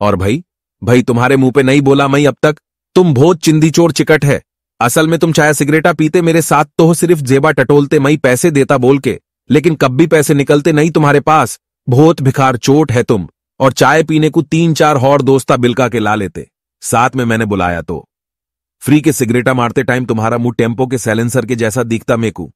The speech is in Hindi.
और भाई भाई तुम्हारे मुंह पे नहीं बोला मैं अब तक तुम बहुत चिंदी चोर चिकट है असल में तुम चाय सिगरेटा पीते मेरे साथ तो हो सिर्फ जेबा टटोलते मई पैसे देता बोल के लेकिन कब भी पैसे निकलते नहीं तुम्हारे पास बहुत भिखार चोट है तुम और चाय पीने को तीन चार और दोस्ता बिलका के ला लेते साथ में मैंने बुलाया तो फ्री के सिगरेटा मारते टाइम तुम्हारा मुंह टेम्पो के सैलेंसर के जैसा दिखता मेकू